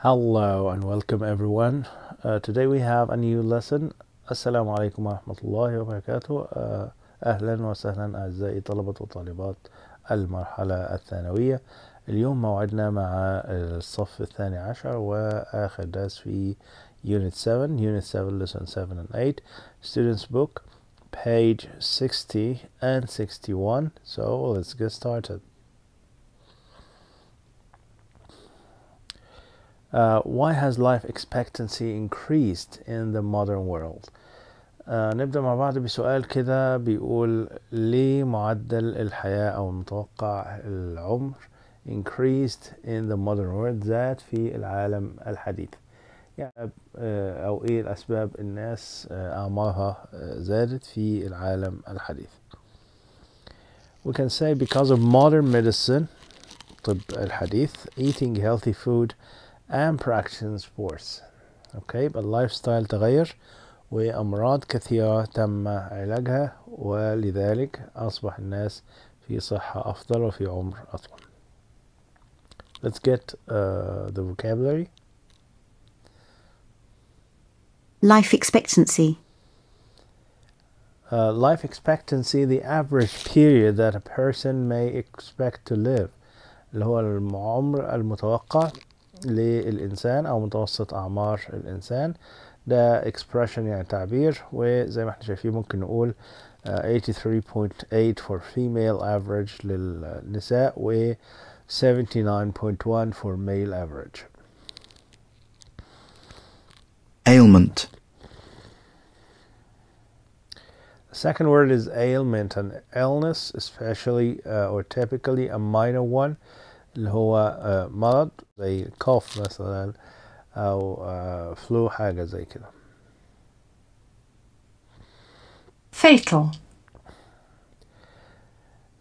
Hello and welcome everyone. Uh, today we have a new lesson. Assalamu alaikum wa rahmatullahi wa barakatuh. Uh, أهلاً وسهلاً أعزائي طلبة وطالبات المرحلة الثانوية اليوم موعدنا مع الصف الثاني عشر وآخر درس في Unit 7 Unit 7 Lesson 7 and 8 Students Book Page 60 and 61 So let's get started Uh, why has life expectancy increased in the modern world uh, نبدأ مع بعض بسؤال كده بيقول ليه معدل الحياة أو متوقع العمر increased in the modern world زاد في العالم الحديث يعني أو إيه الأسباب الناس أعمارها زادت في العالم الحديث We can say because of modern medicine طب الحديث eating healthy food and practicing sports okay, but lifestyle تغير وأمراض كثيرة تم علاجها ولذلك أصبح الناس في صحة أفضل وفي عمر أطول Let's get uh, the vocabulary Life expectancy uh, life expectancy the average period that a person may expect to live اللي هو العمر المتوقع للإنسان أو متوسط أعمار الإنسان ده expression يعني تعبير وزي ما احنا شايفين ممكن نقول 83.8 for female average للنساء و 79.1 for male average. Ailment. The second word is ailment, an illness, especially uh, or typically a minor one. اللي هو مرض زي كوف مثلا أو فلو زي كده fatal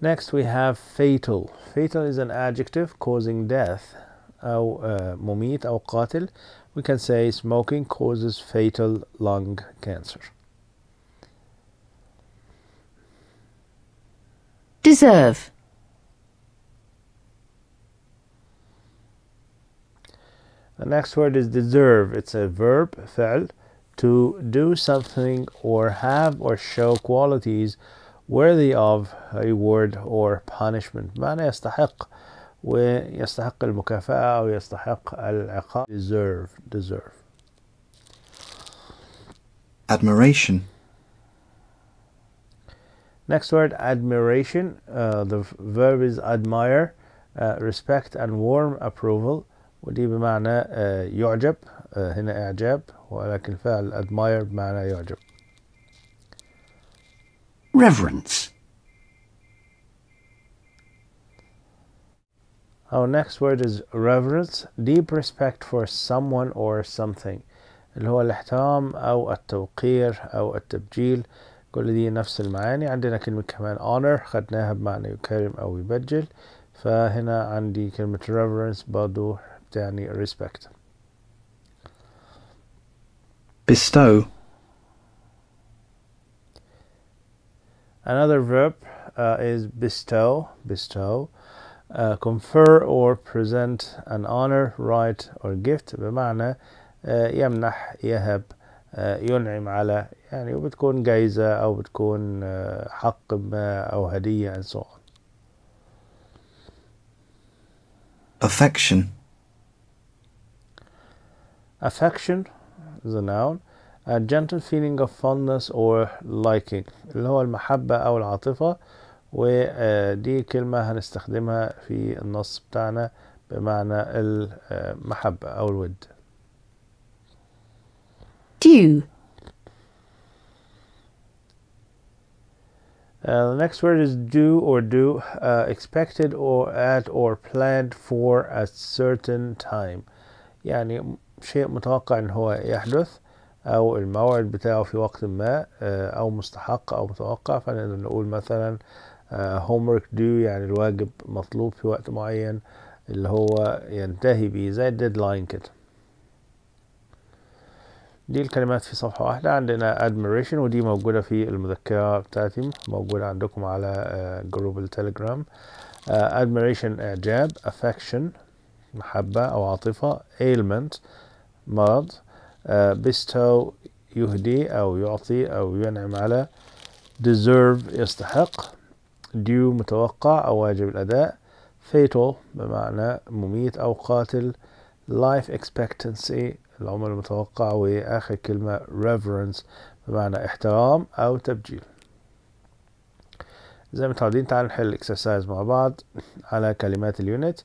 Next we have fatal. Fatal is an adjective causing death أو مميت أو قاتل. We can say smoking causes fatal lung cancer. Deserve The next word is deserve. It's a verb, fel, to do something or have or show qualities worthy of reward or punishment. معنى يستحق ويستحق المكافأة أو يستحق العقاب. Deserve, deserve. Admiration. Next word, admiration. Uh, the verb is admire, uh, respect and warm approval. ودي بمعنى آه، يعجب آه، هنا إعجاب ولكن الفعل admire بمعنى يعجب reverence Our next word is reverence deep respect for someone or something اللي هو الاحترام أو التوقير أو التبجيل كل دي نفس المعاني عندنا كلمة كمان honor خدناها بمعنى يكرم أو يبجل فهنا عندي كلمة reverence برضو any respect. Bestow. Another verb uh, is bestow, bestow, uh, confer or present an honor, right or gift بمعنى يمنح يهب ينعم على يعني بتكون جايزة أو بتكون حق ما أو هدية and so on. Affection affection is a noun a gentle feeling of fondness or liking اللي هو المحبة أو العاطفة ودي كلمة هنستخدمها في النص بتاعنا بمعنى المحبة أو الود dew Uh, the next word is due or do, uh, expected or at or planned for a certain time. يعني شيء متوقع ان هو يحدث او الموعد بتاعه في وقت ما آه، او مستحق او متوقع فنقدر نقول مثلا آه، homework due يعني الواجب مطلوب في وقت معين اللي هو ينتهي بيه زي deadline كده دي الكلمات في صفحة واحدة عندنا admiration ودي موجودة في المذكرة بتاعتي موجودة عندكم على جروب آه، التليجرام admiration إعجاب affection محبة أو عاطفة ailment مرض bestow آه، يهدي أو يعطي أو ينعم على deserve يستحق due متوقع أو واجب الأداء fatal بمعنى مميت أو قاتل life expectancy العمر المتوقع وآخر كلمة reverence بمعنى احترام أو تبجيل زي ما متعودين تعال نحل الاكسرسايز مع بعض على كلمات اليونت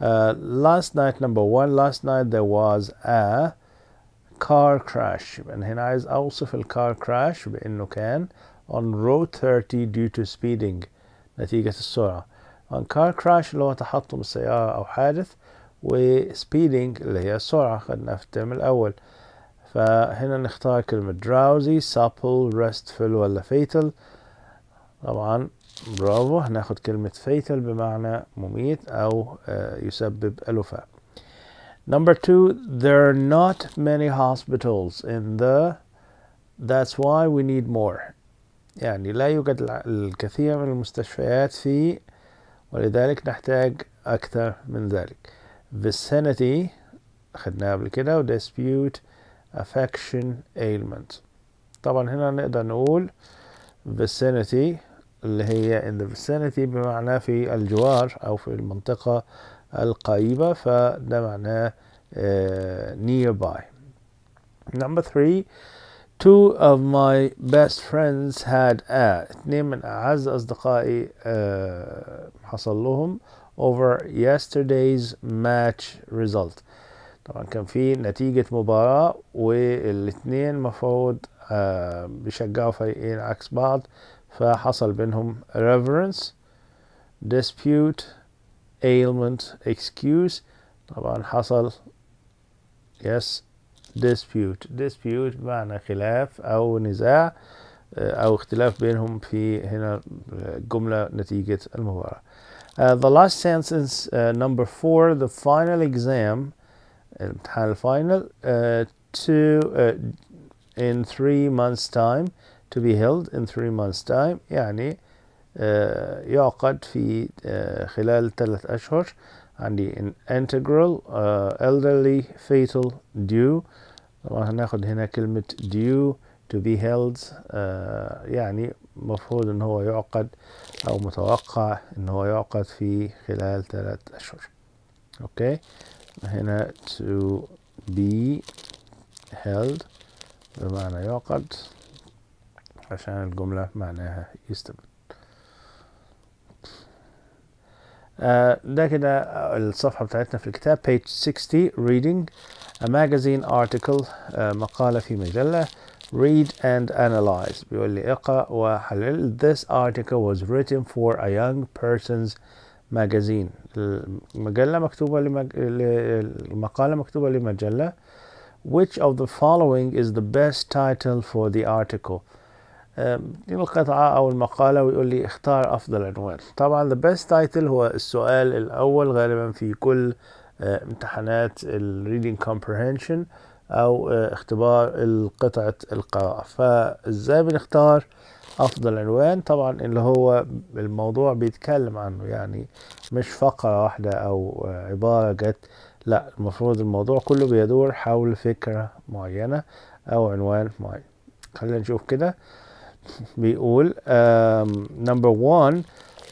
last night, number one, last night there was a car crash من هنا عايز أوصف car crash بأنه كان on road 30 due to speeding نتيجة السرعة on car crash اللي هو تحطم السيارة أو حادث و speeding اللي هي السرعة خدناها في الترم الأول فهنا نختار كلمة drowsy supple restful ولا fatal طبعا برافو هناخد كلمة fatal بمعنى مميت أو آه، يسبب الوفاة Number two, there are not many hospitals in the that's why we need more يعني لا يوجد الكثير من المستشفيات في ولذلك نحتاج أكثر من ذلك vicinity خدناها قبل كده و dispute affection ailment طبعا هنا نقدر نقول vicinity اللي هي in the vicinity بمعنى في الجوار أو في المنطقة القريبة فده معناه uh, nearby. Number three, two of my best friends had a اثنين من أعز أصدقائي uh, حصل لهم over yesterday's match result. طبعا كان في نتيجة مباراة والاثنين مفروض آه، بيشجعوا فريقين عكس بعض فحصل بينهم reverence dispute ailment excuse طبعا حصل yes dispute dispute معنى خلاف أو نزاع أو اختلاف بينهم في هنا جملة نتيجة المباراة. Uh, the last sentence uh, number four the final exam الامتحان الفاينل uh, two uh, in three months time to be held in three months time يعني آه، يعقد في آه، خلال ثلاث أشهر عندي an integral uh, elderly fatal due طبعا هناخد هنا كلمة due to be held uh, يعني مفروض ان هو يعقد او متوقع ان هو يعقد في خلال ثلاث اشهر اوكي okay. هنا to be held بمعنى يعقد عشان الجملة معناها يستبد آه ده كده الصفحة بتاعتنا في الكتاب page 60 reading a magazine article آه مقالة في مجلة read and analyze بيقول لي اقرأ وحلل this article was written for a young person's magazine المجلة مكتوبة لمج... المقالة مكتوبة لمجلة which of the following is the best title for the article القطعة أو المقالة ويقول لي اختار أفضل عنوان طبعا the best title هو السؤال الأول غالبا في كل آه، امتحانات ال reading comprehension أو آه، اختبار قطعة القراءة فإزاي بنختار أفضل عنوان طبعا اللي هو الموضوع بيتكلم عنه يعني مش فقرة واحدة أو آه، عبارة جت لا المفروض الموضوع كله بيدور حول فكرة معينة أو عنوان معين خلينا نشوف كده بيقول um, number one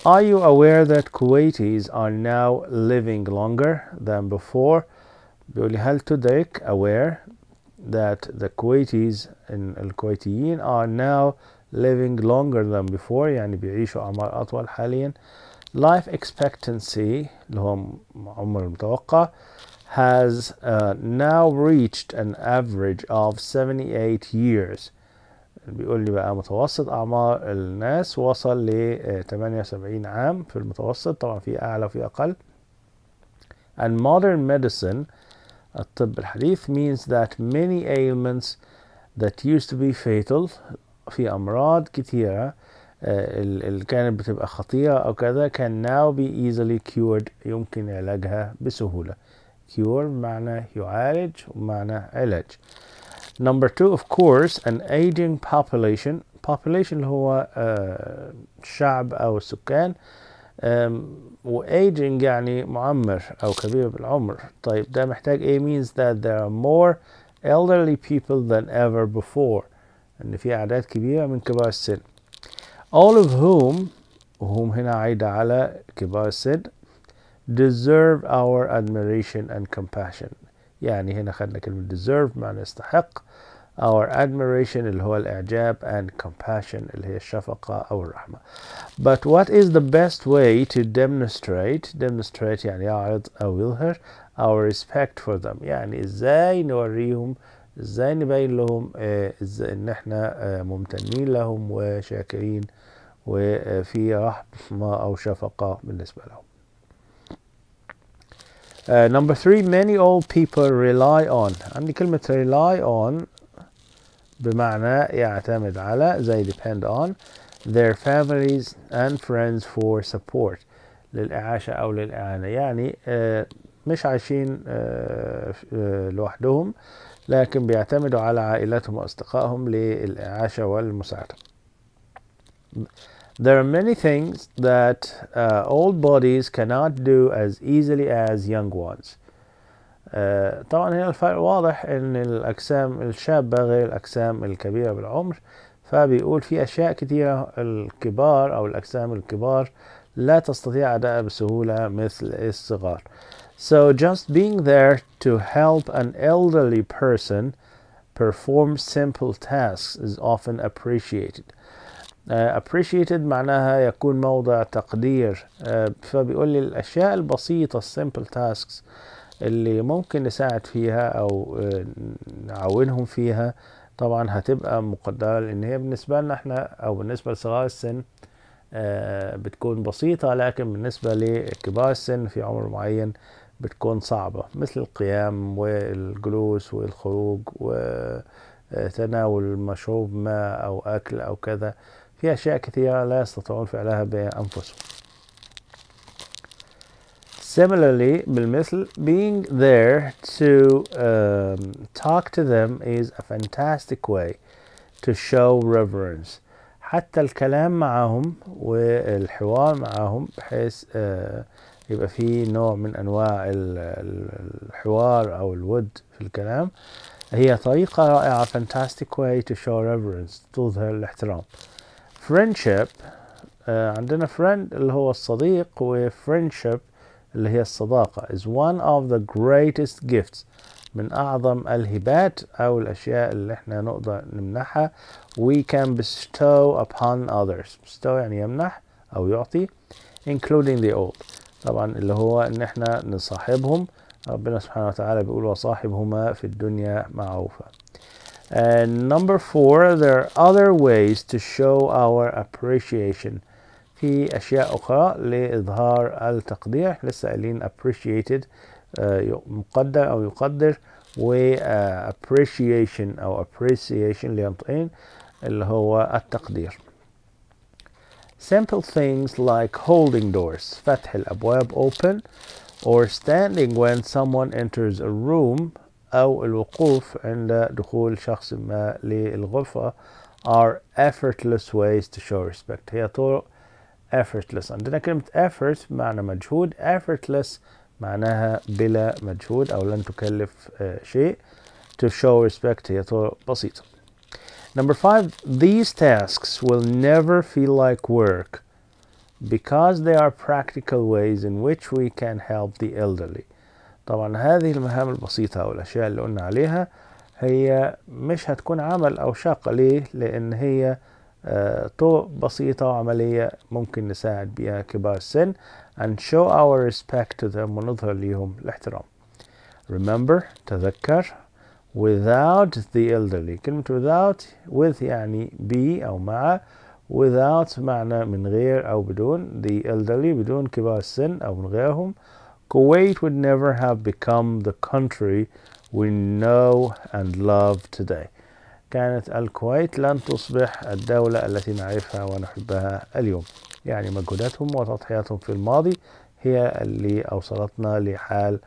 are you aware that Kuwaitis are now living longer than before بيقول لي هل تدرك aware that the Kuwaitis and الكويتيين are now living longer than before يعني بيعيشوا أعمار أطول حاليا life expectancy لهم عمر المتوقع has uh, now reached an average of 78 years بيقول لي بقى متوسط اعمار الناس وصل ل 78 آه، عام في المتوسط طبعا في اعلى وفي اقل and modern medicine الطب الحديث means that many ailments that used to be fatal في أمراض كثيرة اللي آه، كانت بتبقى خطيرة أو كذا can now be easily cured يمكن علاجها بسهولة cure معنى يعالج ومعنى علاج number two of course an aging population population اللي هو شعب أو السكان aging يعني معمر أو كبير بالعمر طيب ده محتاج means that there are more elderly people than ever before ان في أعداد كبيرة من كبار السن all of whom وهم هنا عايدة على كبار السن deserve our admiration and compassion يعني هنا خدنا كلمة deserve معنى يستحق our admiration اللي هو الإعجاب and compassion اللي هي الشفقة أو الرحمة but what is the best way to demonstrate demonstrate يعني يعرض أو يظهر our respect for them يعني إزاي نوريهم إزاي نبين لهم إيه، إزاي إن إحنا آه، ممتنين لهم وشاكرين وفي رحمة أو شفقة بالنسبة لهم Uh, number three, many old people rely on. عندي كلمة rely on بمعنى يعتمد على زي depend on their families and friends for support للإعاشة أو للإعانة يعني uh, مش عايشين uh, uh لوحدهم لكن بيعتمدوا على عائلتهم وأصدقائهم للإعاشة والمساعدة. There are many things that uh, old bodies cannot do as easily as young ones. آه uh, طبعا هنا الفرق واضح ان الاجسام الشابة غير الاجسام الكبيرة بالعمر فبيقول في اشياء كتيرة الكبار او الاجسام الكبار لا تستطيع ادائها بسهولة مثل الصغار. So just being there to help an elderly person perform simple tasks is often appreciated. آه، appreciated معناها يكون موضع تقدير آه، فبيقول لي الأشياء البسيطة simple tasks اللي ممكن نساعد فيها أو آه، نعاونهم فيها طبعا هتبقى مقدرة لأن هي بالنسبة لنا احنا أو بالنسبة لصغار السن بتكون بسيطة لكن بالنسبة لكبار السن في عمر معين بتكون صعبة مثل القيام والجلوس والخروج وتناول مشروب ما أو أكل أو كذا في أشياء كثيرة لا يستطيعون فعلها بأنفسهم. Similarly, بالمثل, being there to um, talk to them is a fantastic way to show reverence. حتى الكلام معهم والحوار معهم بحيث uh, يبقى في نوع من أنواع الحوار أو الود في الكلام هي طريقة رائعة fantastic way to show reverence تظهر الاحترام. friendship آه، عندنا friend اللي هو الصديق و friendship اللي هي الصداقة is one of the greatest gifts من أعظم الهبات أو الأشياء اللي احنا نقدر نمنحها we can bestow upon others bestow يعني يمنح أو يعطي including the old طبعا اللي هو إن احنا نصاحبهم ربنا سبحانه وتعالى بيقول وصاحبهما في الدنيا معروفة And number four, there are other ways to show our appreciation. في أشياء أخرى لإظهار التقدير لسه قايلين appreciated uh, مقدر أو يقدر و uh, appreciation أو appreciation لينطقين اللي هو التقدير. Simple things like holding doors, فتح الأبواب open, or standing when someone enters a room, أو الوقوف عند دخول شخص ما للغرفة are effortless ways to show respect هي طرق effortless عندنا كلمة effort معنى مجهود effortless معناها بلا مجهود أو لن تكلف شيء to show respect هي طرق بسيطة Number five, these tasks will never feel like work because they are practical ways in which we can help the elderly. طبعا هذه المهام البسيطة أو الأشياء اللي قلنا عليها هي مش هتكون عمل أو شاق ليه؟ لأن هي آه، طرق بسيطة وعملية ممكن نساعد بيها كبار السن and show our respect to them ونظهر ليهم الاحترام. Remember تذكر without the elderly كلمة without with يعني بي أو مع without معنى من غير أو بدون the elderly بدون كبار السن أو من غيرهم Kuwait would never have become the country we know and love today. كانت الكويت لن تصبح الدولة التي نعرفها ونحبها اليوم يعني مجهوداتهم وتضحياتهم في الماضي هي اللي أوصلتنا لحال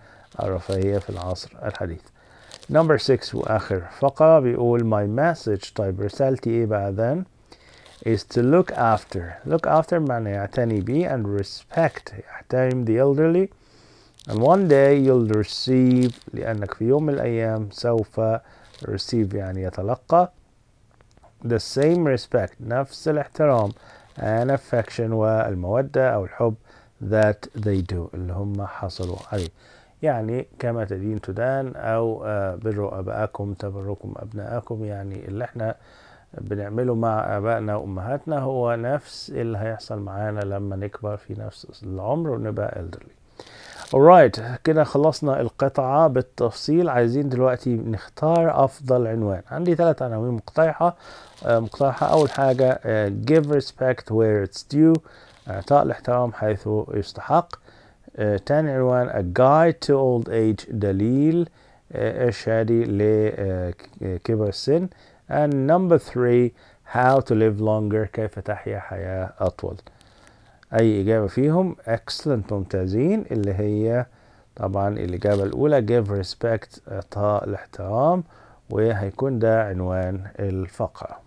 الرفاهية في العصر الحديث Number 6 وآخر فقرة بيقول My message طيب رسالتي إيه بعد then is to look after look after معنى يعتني بي and respect يحترم the elderly and one day you'll receive لأنك في يوم من الأيام سوف receive يعني يتلقى the same respect نفس الاحترام and affection والمودة أو الحب that they do اللي هم حصلوا عليه يعني كما تدين تدان أو آه، بروا أبائكم تبركم أبنائكم يعني اللي احنا بنعمله مع أبائنا وأمهاتنا هو نفس اللي هيحصل معانا لما نكبر في نفس العمر ونبقى elderly alright كده خلصنا القطعة بالتفصيل عايزين دلوقتي نختار أفضل عنوان عندي ثلاث عناوين مقترحة آه، مقترحة أول حاجة آه، give respect where it's due آه، إعطاء الاحترام حيث يستحق تاني عنوان a guide to old age دليل إرشادي لكبر السن and number three how to live longer كيف تحيا حياة أطول أي إجابة فيهم excellent ممتازين اللي هي طبعا الإجابة الأولى give respect إعطاء الاحترام وهيكون ده عنوان الفقرة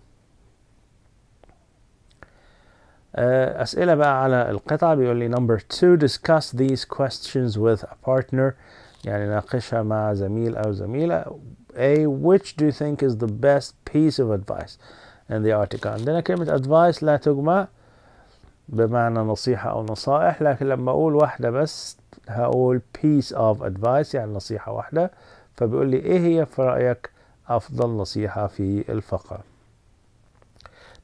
آه، أسئلة بقى على القطعة بيقول لي number two discuss these questions with a partner يعني ناقشها مع زميل أو زميلة A which do you think is the best piece of advice in the article عندنا كلمة advice لا تجمع بمعنى نصيحة أو نصائح لكن لما أقول واحدة بس هقول piece of advice يعني نصيحة واحدة فبيقول لي إيه هي في رأيك أفضل نصيحة في الفقر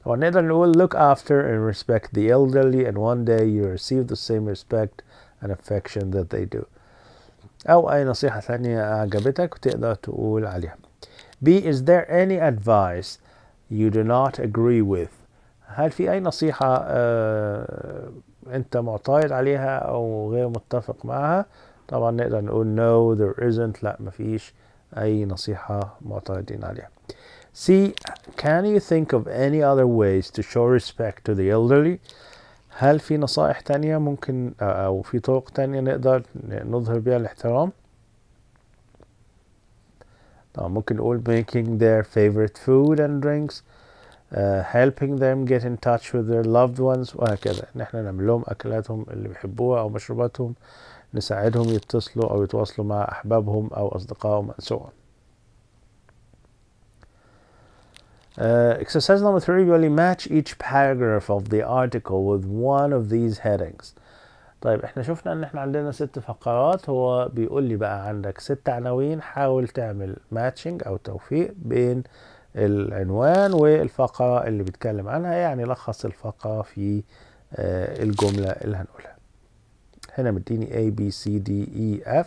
طبعا نقدر نقول look after and respect the elderly and one day you receive the same respect and affection that they do أو أي نصيحة ثانية أعجبتك وتقدر تقول عليها B is there any advice you do not agree with هل في أي نصيحة آه، أنت معترض عليها أو غير متفق معها طبعا نقدر نقول no there isn't لا مفيش أي نصيحة معترضين عليها C can you think of any other ways to show respect to the elderly هل في نصائح تانية ممكن آه، أو في طرق تانية نقدر نظهر بيها الاحترام طبعا ممكن نقول making their favorite food and drinks helping them get in touch with their loved ones وهكذا ان احنا نعمل لهم اكلاتهم اللي بيحبوها او مشروباتهم نساعدهم يتصلوا او يتواصلوا مع احبابهم او اصدقائهم and so on Uh, exercise number three, really match each paragraph of the article with one of these headings. طيب احنا شفنا ان احنا عندنا ست فقرات هو بيقول لي بقى عندك ست عناوين حاول تعمل matching او توفيق بين العنوان والفقرة اللي بيتكلم عنها يعني لخص الفقرة في آه، الجملة اللي هنقولها هنا مديني A B C D E F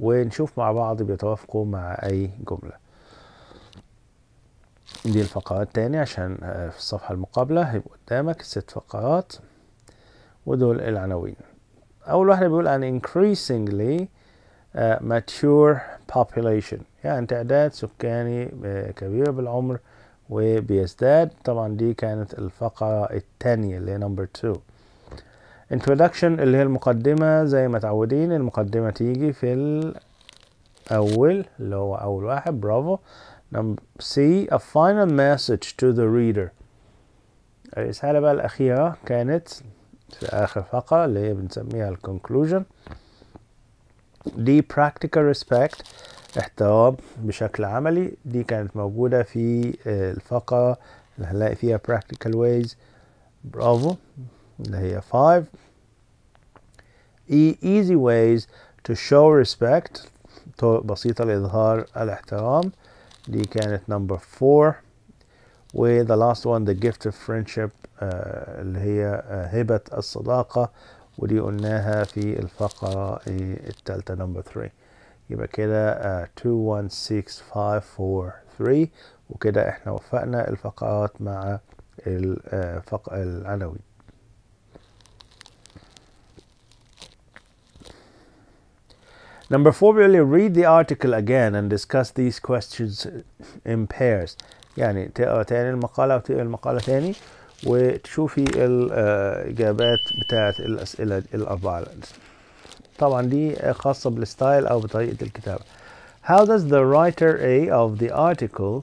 ونشوف مع بعض بيتوافقوا مع أي جملة دي الفقرات تاني عشان آه، في الصفحة المقابلة هيبقوا قدامك ست فقرات ودول العناوين أول واحدة بيقول عن increasingly آه، mature population يعني تعداد سكاني آه، كبير بالعمر وبيزداد طبعا دي كانت الفقرة الثانية اللي هي نمبر two introduction اللي هي المقدمة زي ما تعودين المقدمة تيجي في الأول اللي هو أول واحد برافو number C a final message to the reader الرسالة بقى الأخيرة كانت في آخر فقرة اللي هي بنسميها ال conclusion دي practical respect احترام بشكل عملي دي كانت موجودة في آه، الفقرة اللي هنلاقي فيها practical ways برافو اللي هي 5 E easy ways to show respect طرق بسيطة لإظهار الاحترام دي كانت number 4 و the last one the gift of friendship uh, اللي هي uh, هبة الصداقة ودي قلناها في الفقرة التالتة نمبر 3 يبقى كده 216543 آه، وكده احنا وفقنا الفقرات مع الفق آه، العناوين Number four, really read the article again and discuss these questions in pairs. يعني تقرا تاني المقالة وتقرا المقالة تاني وتشوفي الاجابات آه، بتاعه الاسئله الاربعه طبعا دي خاصه بالستايل او بطريقه الكتابه How does the writer A of the article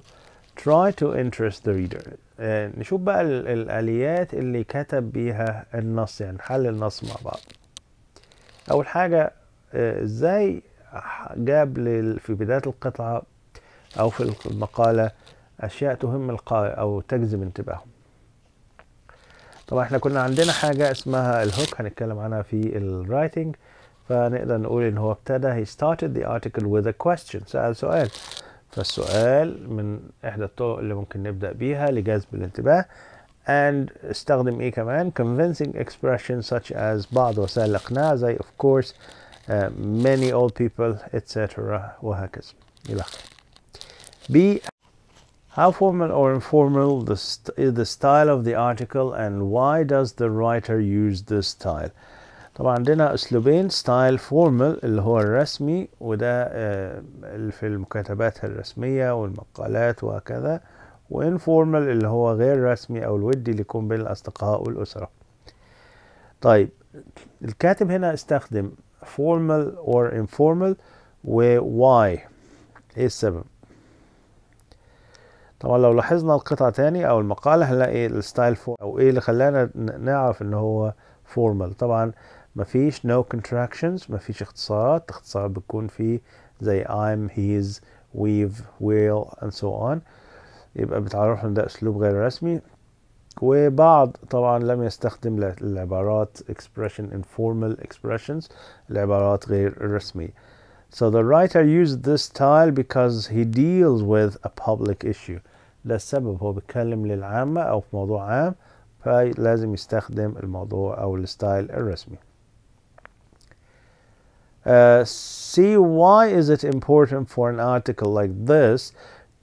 try to interest the reader آه، نشوف بقى الآليات اللي كتب بيها النص يعني نحلل النص مع بعض أول حاجة آه، إزاي جاب لل في بداية القطعة أو في المقالة أشياء تهم القارئ أو تجذب انتباههم طبعا احنا كنا عندنا حاجة اسمها الهوك هنتكلم عنها في الرايتنج فنقدر نقول ان هو ابتدى he started the article with a question سأل سؤال فالسؤال من احدى الطرق اللي ممكن نبدأ بيها لجذب الانتباه and استخدم ايه كمان convincing expressions such as بعض وسائل الاقناع زي of course uh, many old people etc وهكذا الى اخره. How formal or informal the is the style of the article and why does the writer use this style طبعا عندنا اسلوبين style formal اللي هو الرسمي وده آه، في المكاتبات الرسمية والمقالات وهكذا وانفورمال اللي هو غير رسمي او الودي اللي يكون بين الاصدقاء والاسرة طيب الكاتب هنا استخدم formal or informal و why ايه السبب طبعا لو لاحظنا القطعة تاني او المقالة هنلاقي الستايل فور او ايه اللي خلانا نعرف ان هو فورمال طبعا مفيش no contractions مفيش اختصارات اختصار بتكون في زي I'm, he's, we've, will and so on يبقى ان ده اسلوب غير رسمي وبعض طبعا لم يستخدم العبارات expression informal expressions العبارات غير الرسمية So the writer used this style because he deals with a public issue ده السبب هو بيتكلم للعامة أو في موضوع عام فلازم يستخدم الموضوع أو الستايل الرسمي Uh, see why is it important for an article like this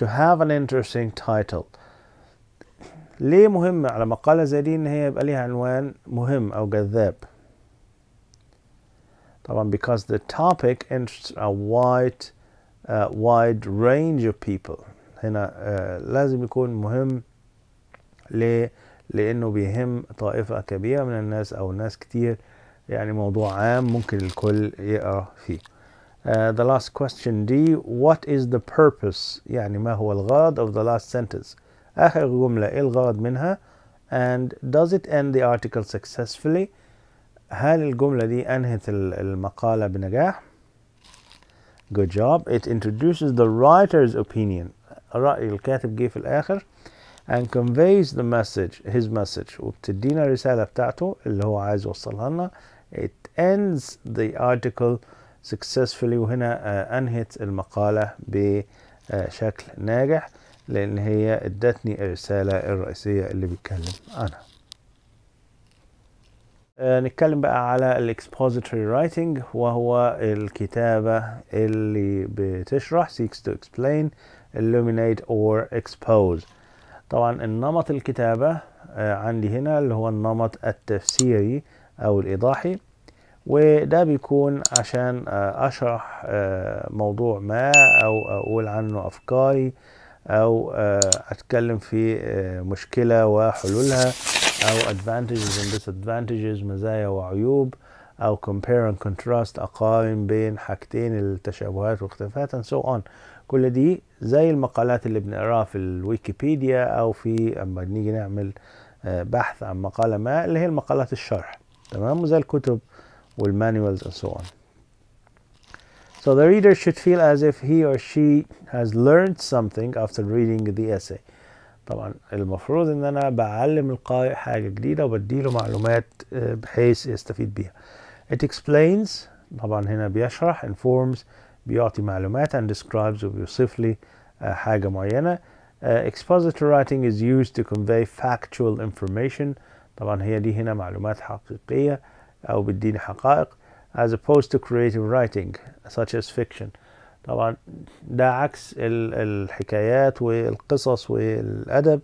to have an interesting title ليه مهم على مقالة زي دي إن هي يبقى ليها عنوان مهم أو جذاب طبعا because the topic interests a wide uh, wide range of people هنا آه، لازم يكون مهم ليه؟ لأنه بيهم طائفة كبيرة من الناس أو ناس كتير يعني موضوع عام ممكن الكل يقرأ فيه. Uh, the last question D what is the purpose يعني ما هو الغرض of the last sentence آخر جملة إيه الغرض منها and does it end the article successfully هل الجملة دي أنهت المقالة بنجاح good job it introduces the writer's opinion رأي الكاتب جه في الآخر and conveys the message his message وبتدينا الرسالة بتاعته اللي هو عايز يوصلها لنا it ends the article successfully وهنا آه، أنهت المقالة بشكل ناجح لأن هي ادتني الرسالة الرئيسية اللي بيتكلم عنها آه، نتكلم بقى على الاكسبوزيتوري رايتنج وهو الكتابة اللي بتشرح seeks to explain illuminate or expose طبعا النمط الكتابة آه، عندي هنا اللي هو النمط التفسيري أو الإيضاحي وده بيكون عشان آه، أشرح آه، موضوع ما أو أقول عنه أفكاري أو أتكلم في مشكلة وحلولها أو advantages and disadvantages مزايا وعيوب أو compare and contrast أقارن بين حاجتين التشابهات واختلافات and so on كل دي زي المقالات اللي بنقراها في الويكيبيديا او في اما نيجي نعمل آه، بحث عن مقاله ما اللي هي المقالات الشرح تمام وزي الكتب والمانيوالز and so on So the reader should feel as if he or she has learned something after reading the essay. طبعا المفروض ان انا بعلم القارئ حاجة جديدة وبديله معلومات آه، بحيث يستفيد بيها. It explains طبعا هنا بيشرح informs بيعطي معلومات and describes وبيوصف لي حاجة معينة Uh, uh expositor writing is used to convey factual information طبعا هي دي هنا معلومات حقيقية أو بتديني حقائق as opposed to creative writing such as fiction طبعا ده عكس الحكايات والقصص والأدب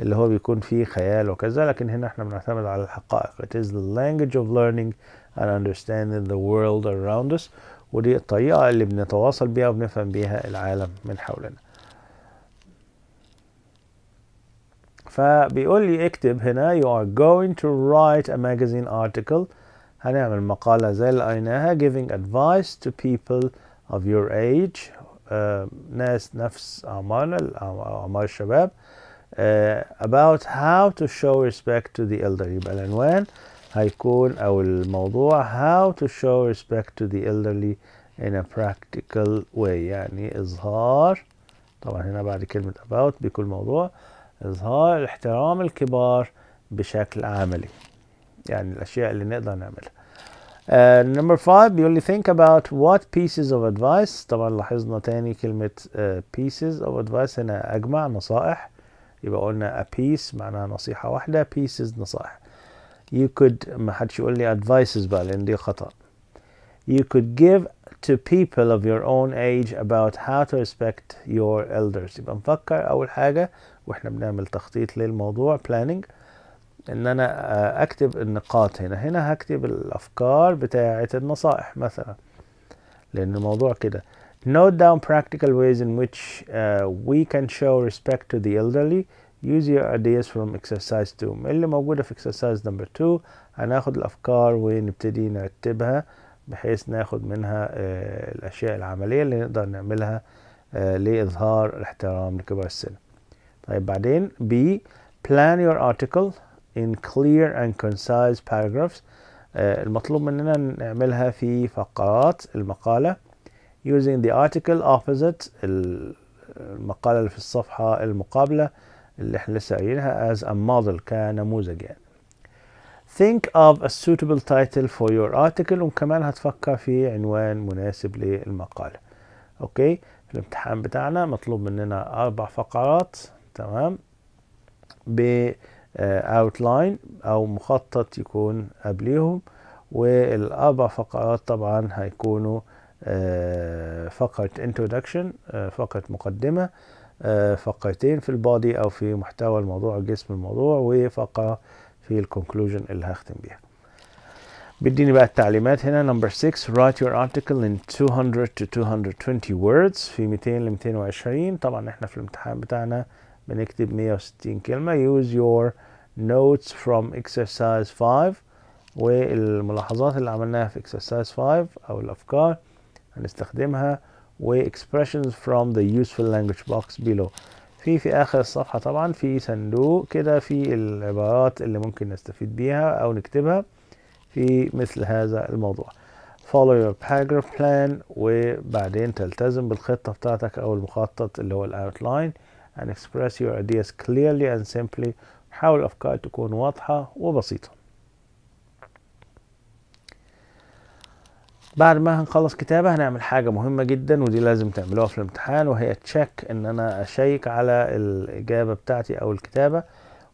اللي هو بيكون فيه خيال وكذا لكن هنا احنا بنعتمد على الحقائق it is the language of learning and understanding the world around us ودي الطريقة اللي بنتواصل بيها وبنفهم بيها العالم من حولنا فبيقول لي اكتب هنا you are going to write a magazine article هنعمل مقالة زي اللي قريناها giving advice to people of your age uh, ناس نفس أعمارنا أعمار الشباب uh, about how to show respect to the elder يبقى العنوان هيكون أو الموضوع how to show respect to the elderly in a practical way يعني إظهار طبعا هنا بعد كلمة about بيكون موضوع إظهار احترام الكبار بشكل عملي يعني الأشياء اللي نقدر نعملها Uh, number five بيقول لي think about what pieces of advice طبعا لاحظنا تاني كلمة uh, pieces of advice هنا أجمع نصائح يبقى قلنا a piece معناها نصيحة واحدة pieces نصائح you could ما um, حد you could give to people of your own age about how to respect your elders يبقى نفكر أول حاجة وإحنا بنعمل تخطيط للموضوع planning إن أنا أكتب النقاط هنا هنا هكتب الأفكار بتاعة النصائح مثلا لأن الموضوع كده note down practical ways in which uh, we can show respect to the elderly use your ideas from exercise 2 اللي موجودة في exercise number 2 هناخد الأفكار ونبتدي نرتبها بحيث ناخد منها آه، الأشياء العملية اللي نقدر نعملها آه، لإظهار الاحترام لكبار السن طيب بعدين B plan your article in clear and concise paragraphs آه، المطلوب مننا نعملها في فقرات المقالة using the article opposite المقالة اللي في الصفحة المقابلة اللي احنا لسه قايلينها as a model كنموذج يعني think of a suitable title for your article وكمان هتفكر في عنوان مناسب للمقالة اوكي الامتحان بتاعنا مطلوب مننا اربع فقرات تمام ب آه، outline او مخطط يكون قبليهم والاربع فقرات طبعا هيكونوا آه، فقرة introduction آه، فقرة مقدمة آه، فقرتين في البادي او في محتوى الموضوع جسم الموضوع وفقره في الكونكلوجن اللي هختم بيها بيديني بقى التعليمات هنا نمبر 6 write your article in 200 to 220 words في 200 ل 220 طبعا احنا في الامتحان بتاعنا بنكتب 160 كلمة use your notes from exercise 5 والملاحظات اللي عملناها في exercise 5 او الافكار هنستخدمها واكسبريشنز from the useful language box below في في اخر الصفحة طبعا في صندوق كده في العبارات اللي ممكن نستفيد بيها او نكتبها في مثل هذا الموضوع follow your paragraph plan وبعدين تلتزم بالخطة بتاعتك او المخطط اللي هو الاوتلاين and express your ideas clearly and simply حاول افكار تكون واضحة وبسيطة بعد ما هنخلص كتابة هنعمل حاجة مهمة جدا ودي لازم تعملوها في الامتحان وهي تشيك ان انا اشيك على الاجابة بتاعتي او الكتابة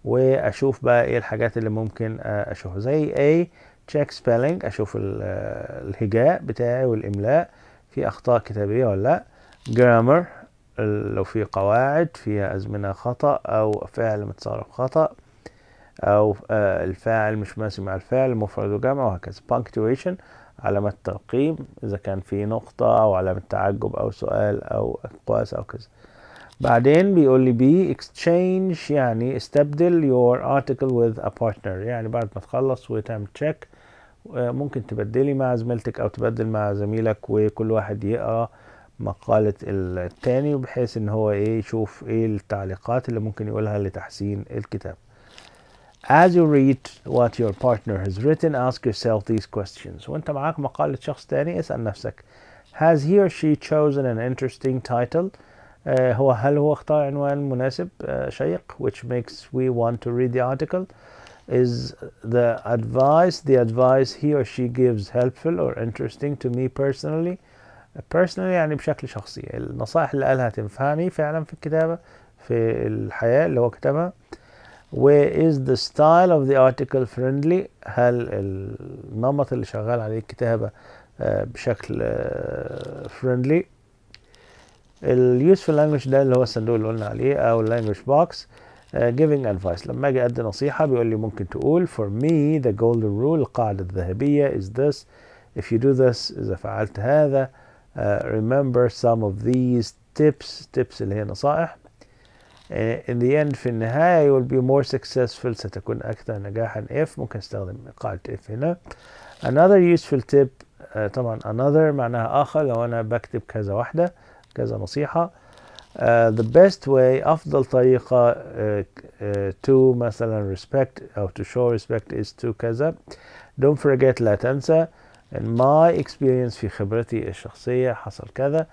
واشوف بقى ايه الحاجات اللي ممكن آه، اشوفها زي ايه تشيك سبيلنج اشوف آه، الهجاء بتاعي والاملاء في اخطاء كتابية ولا لا جرامر لو في قواعد فيها ازمنة خطأ او فعل متصرف خطأ او آه، الفاعل مش ماسي مع الفعل مفرد وجمع وهكذا punctuation علامات ترقيم إذا كان في نقطة أو علامة تعجب أو سؤال أو أقواس أو كذا بعدين بيقول لي بي exchange يعني استبدل your article with a partner يعني بعد ما تخلص وتعمل تشيك آه، ممكن تبدلي مع زميلتك أو تبدل مع زميلك وكل واحد يقرأ مقالة التاني بحيث ان هو ايه يشوف ايه التعليقات اللي ممكن يقولها لتحسين الكتاب As you read what your partner has written, ask yourself these questions. وانت معاك مقالة شخص تاني اسأل نفسك Has he or she chosen an interesting title? Uh, هو هل هو اختار عنوان مناسب uh, شيق which makes we want to read the article? Is the advice the advice he or she gives helpful or interesting to me personally? personally يعني بشكل شخصي النصائح اللي قالها تنفعني فعلا في الكتابة في الحياة اللي هو كتبها where is the style of the article friendly هل النمط اللي شغال عليه الكتابة بشكل friendly ال useful language ده اللي هو الصندوق اللي language box giving advice لما أجي أدي نصيحة بيقول لي ممكن تقول for me the golden rule القاعدة الذهبية is this if you do this إذا فعلت هذا remember some of these tips tips اللي هي نصائح in the end في النهاية you will be more successful ستكون أكثر نجاحا if ممكن استخدم قاعدة if هنا another useful tip uh, طبعا another معناها آخر لو أنا بكتب كذا واحدة كذا نصيحة uh, the best way أفضل طريقة uh, uh, to مثلا respect أو to show respect is to كذا don't forget لا تنسى in my experience في خبرتي الشخصية حصل كذا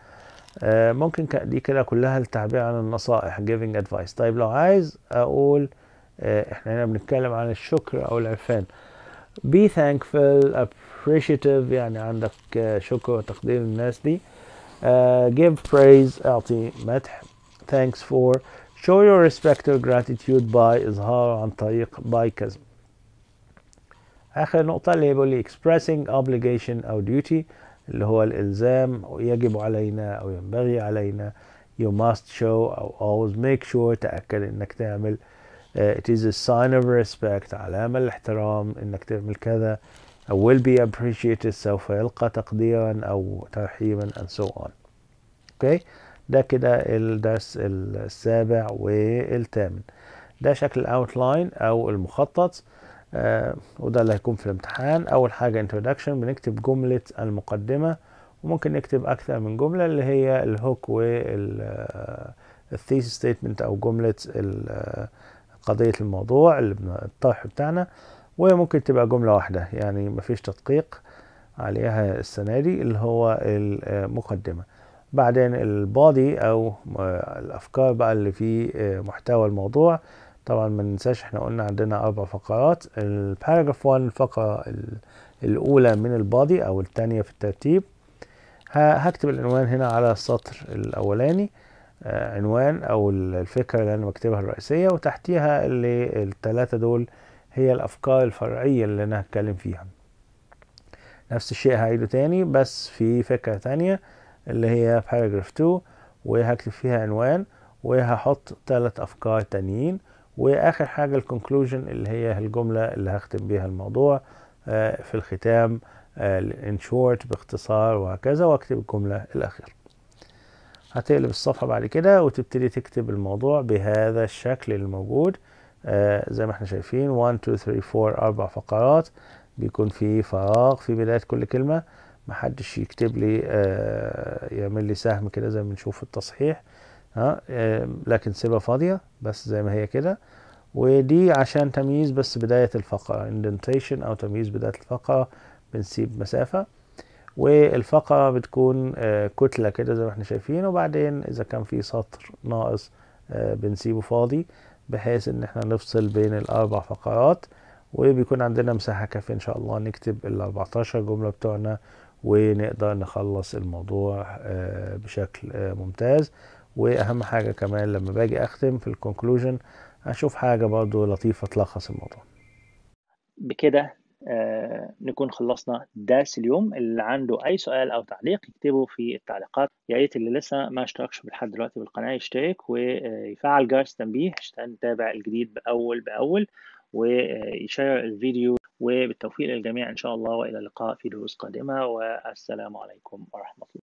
آه، ممكن دي كده كلها التعبير عن النصائح giving advice طيب لو عايز اقول آه، احنا هنا بنتكلم عن الشكر او العرفان be thankful appreciative يعني عندك آه، شكر وتقدير للناس دي give praise اعطي مدح thanks for show your respect or gratitude by إظهار عن طريق by كذب آخر نقطة اللي بيقول لي expressing obligation أو duty اللي هو الإلزام يجب علينا أو ينبغي علينا you must show أو always make sure تأكد إنك تعمل آه، it is a sign of respect علامة الاحترام إنك تعمل كذا will be appreciated سوف يلقى تقديرا أو ترحيبا and so on okay ده كده الدرس السابع والثامن ده شكل الاوتلاين أو المخطط آه وده اللي هيكون في الامتحان اول حاجه introduction بنكتب جمله المقدمه وممكن نكتب اكثر من جمله اللي هي الهوك والثيسيس ستيتمنت او جمله آه، قضيه الموضوع اللي الطرح بتاعنا وممكن تبقى جمله واحده يعني مفيش تدقيق عليها السنه دي اللي هو المقدمه بعدين البادي او آه، الافكار بقى اللي في آه، محتوى الموضوع طبعا ما ننساش احنا قلنا عندنا اربع فقرات الباراجراف 1 الفقره الاولى من البادي او الثانيه في الترتيب هكتب العنوان هنا على السطر الاولاني آه، عنوان او الفكره اللي انا بكتبها الرئيسيه وتحتيها اللي الثلاثه دول هي الافكار الفرعيه اللي انا هتكلم فيها نفس الشيء هعيده تاني بس في فكره تانية اللي هي باراجراف 2 وهكتب فيها عنوان وهحط ثلاث افكار تانيين واخر حاجه الكونكلوجن اللي هي الجمله اللي هختم بيها الموضوع آه، في الختام ان آه، شورت باختصار وهكذا واكتب الجمله الاخيره هتقلب الصفحه بعد كده وتبتدي تكتب الموضوع بهذا الشكل الموجود آه، زي ما احنا شايفين 1 2 3 4 اربع فقرات بيكون في فراغ في بدايه كل كلمه محدش يكتب لي يعمل لي سهم كده زي ما بنشوف في التصحيح ها لكن سيبها فاضية بس زي ما هي كده ودي عشان تمييز بس بداية الفقرة indentation أو تمييز بداية الفقرة بنسيب مسافة والفقرة بتكون آه، كتلة كده زي ما احنا شايفين وبعدين إذا كان في سطر ناقص آه، بنسيبه فاضي بحيث إن احنا نفصل بين الأربع فقرات وبيكون عندنا مساحة كافية إن شاء الله نكتب ال 14 جملة بتوعنا ونقدر نخلص الموضوع آه، بشكل ممتاز واهم حاجه كمان لما باجي اختم في الكونكلوجن اشوف حاجه برضو لطيفه تلخص الموضوع بكده آه نكون خلصنا درس اليوم اللي عنده اي سؤال او تعليق يكتبه في التعليقات يا ريت اللي لسه ما اشتركش لحد دلوقتي بالقناه يشترك ويفعل جرس تنبيه عشان يتابع الجديد باول باول ويشير الفيديو وبالتوفيق للجميع ان شاء الله والى اللقاء في دروس قادمه والسلام عليكم ورحمه الله